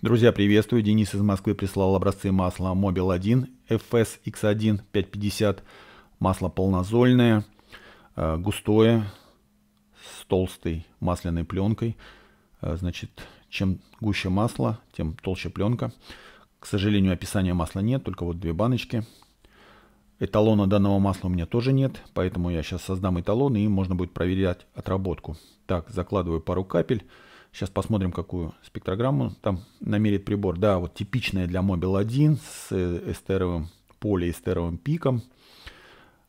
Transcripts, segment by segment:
Друзья, приветствую. Денис из Москвы прислал образцы масла Mobil 1 FS X1 550. Масло полнозольное, э, густое, с толстой масляной пленкой. Э, значит, чем гуще масло, тем толще пленка. К сожалению, описания масла нет, только вот две баночки. Эталона данного масла у меня тоже нет, поэтому я сейчас создам эталон и можно будет проверять отработку. Так, закладываю пару капель. Сейчас посмотрим, какую спектрограмму там намерит прибор. Да, вот типичная для Mobile 1 с э, эстеровым полиэстеровым пиком.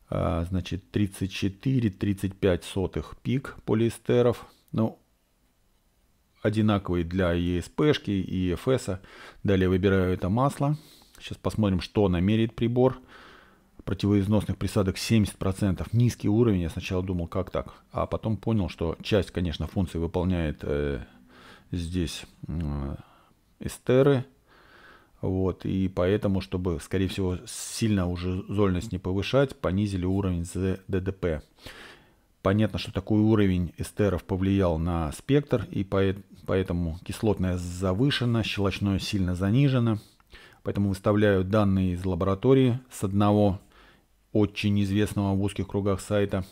А, значит, 34-35 сотых пик полиэстеров. Ну, одинаковые для ESP-шки и EFS. Далее выбираю это масло. Сейчас посмотрим, что намерит Прибор противоизносных присадок 70%. Низкий уровень, я сначала думал, как так, а потом понял, что часть, конечно, функций выполняет э, здесь э, эстеры, вот, и поэтому, чтобы, скорее всего, сильно уже зольность не повышать, понизили уровень ДДП. Понятно, что такой уровень эстеров повлиял на спектр, и поэтому кислотная завышена, щелочное сильно занижено. Поэтому выставляю данные из лаборатории с одного очень известного в узких кругах сайта.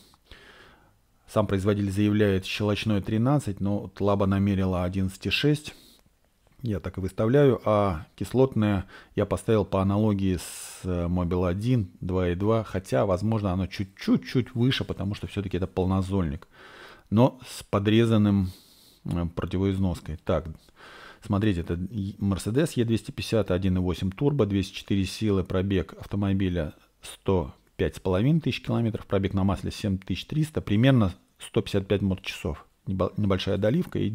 Сам производитель заявляет щелочной 13, но лаба намерила 11,6. Я так и выставляю, а кислотное я поставил по аналогии с э, Mobil 1, 2.2, хотя, возможно, оно чуть-чуть выше, потому что все-таки это полнозольник, но с подрезанным э, противоизноской. Так, Смотрите, это Mercedes E250 1.8 турбо, 204 силы, пробег автомобиля 100 5,5 тысяч километров, пробег на масле 7300, примерно 155 моточасов. Небольшая доливка и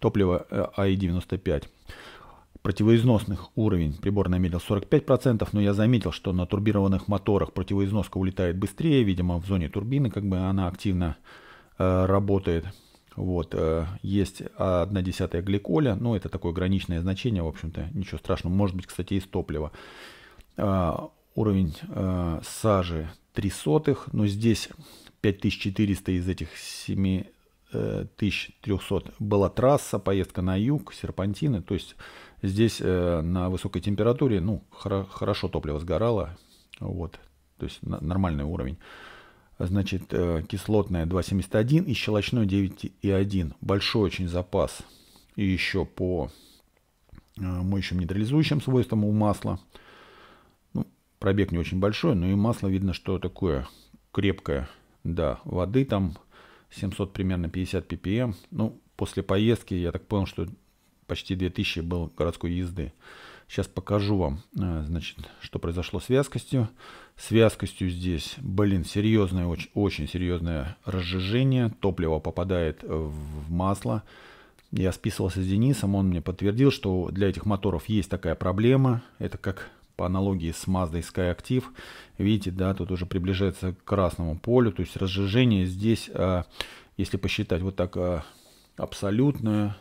топливо э, АИ-95. Противоизносных уровень прибор намерил 45%, но я заметил, что на турбированных моторах противоизноска улетает быстрее, видимо, в зоне турбины как бы она активно э, работает. Вот, э, есть 1 десятая гликоля, но ну, это такое граничное значение, в общем-то, ничего страшного, может быть, кстати, из топлива. А, уровень э, сажи 3 сотых, но здесь 5400 из этих 7300 э, была трасса, поездка на юг, серпантины. То есть здесь э, на высокой температуре ну, хоро хорошо топливо сгорало. Вот, то есть на нормальный уровень. Значит, э, кислотная 2,71 и щелочной 9,1. Большой очень запас. И еще по э, моющим нейтрализующим свойствам у масла – Пробег не очень большой, но и масло видно, что такое крепкое. Да, воды там 700 примерно 50 ppm. Ну, после поездки я так понял, что почти 2000 был городской езды. Сейчас покажу вам, э, значит, что произошло с вязкостью. С вязкостью здесь, блин, серьезное, очень, очень серьезное разжижение. Топливо попадает в масло. Я списывался с Денисом, он мне подтвердил, что для этих моторов есть такая проблема. Это как по аналогии с Mazda Sky Active. Видите, да, тут уже приближается к красному полю. То есть разжижение здесь, а, если посчитать вот так а, абсолютное,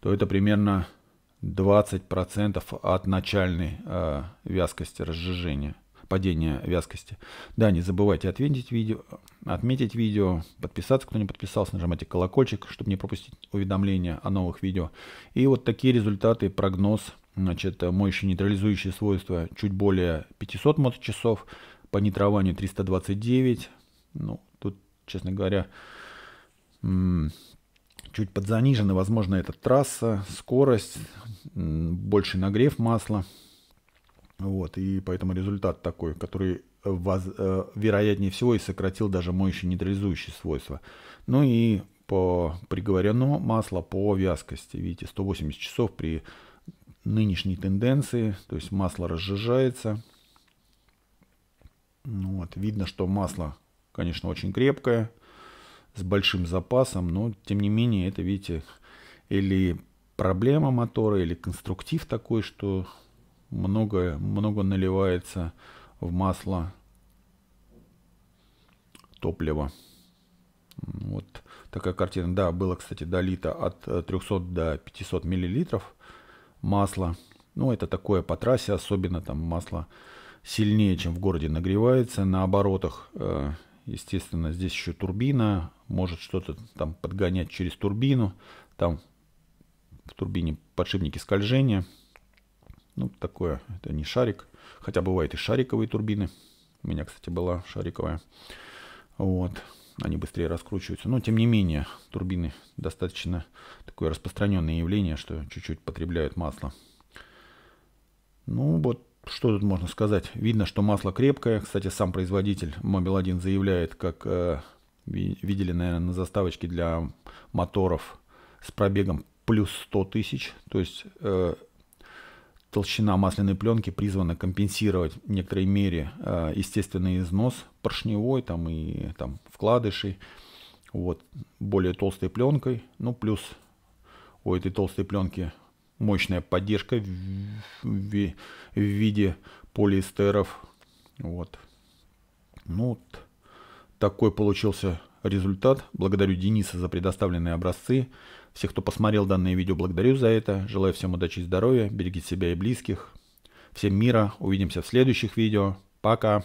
то это примерно 20% от начальной а, вязкости разжижения падения вязкости. Да, не забывайте отметить видео, отметить видео, подписаться, кто не подписался, нажимайте колокольчик, чтобы не пропустить уведомления о новых видео. И вот такие результаты, прогноз Значит, э, моющие нейтрализующие свойства чуть более 500 моточасов, по нитрованию 329. Ну, тут, честно говоря, чуть подзанижена, возможно, эта трасса, скорость, больше нагрев масла. Вот, и поэтому результат такой, который, э, воз, э, вероятнее всего, и сократил даже моющие нейтрализующие свойства. Ну и по приговоренному масло по вязкости. Видите, 180 часов при нынешней тенденции, то есть масло разжижается. Ну вот. Видно, что масло, конечно, очень крепкое, с большим запасом, но тем не менее это, видите, или проблема мотора, или конструктив такой, что много, много наливается в масло топлива. Вот такая картина. Да, было, кстати, долито от 300 до 500 миллилитров масло. Ну, это такое по трассе, особенно там масло сильнее, чем в городе нагревается. На оборотах, э, естественно, здесь еще турбина. Может что-то там подгонять через турбину. Там в турбине подшипники скольжения. Ну, такое, это не шарик. Хотя бывают и шариковые турбины. У меня, кстати, была шариковая. Вот они быстрее раскручиваются. Но, тем не менее, турбины достаточно такое распространенное явление, что чуть-чуть потребляют масло. Ну, вот что тут можно сказать. Видно, что масло крепкое. Кстати, сам производитель Mobil 1 заявляет, как э, видели, наверное, на заставочке для моторов с пробегом плюс 100 тысяч. То есть э, Толщина масляной пленки призвана компенсировать в некоторой мере э, естественный износ поршневой там, и там, вкладышей вот, более толстой пленкой. Ну, плюс у этой толстой пленки мощная поддержка в, в, в виде полиэстеров. Вот. Ну, вот такой получился результат. Благодарю Дениса за предоставленные образцы. Всех, кто посмотрел данное видео, благодарю за это. Желаю всем удачи и здоровья. Берегите себя и близких. Всем мира. Увидимся в следующих видео. Пока.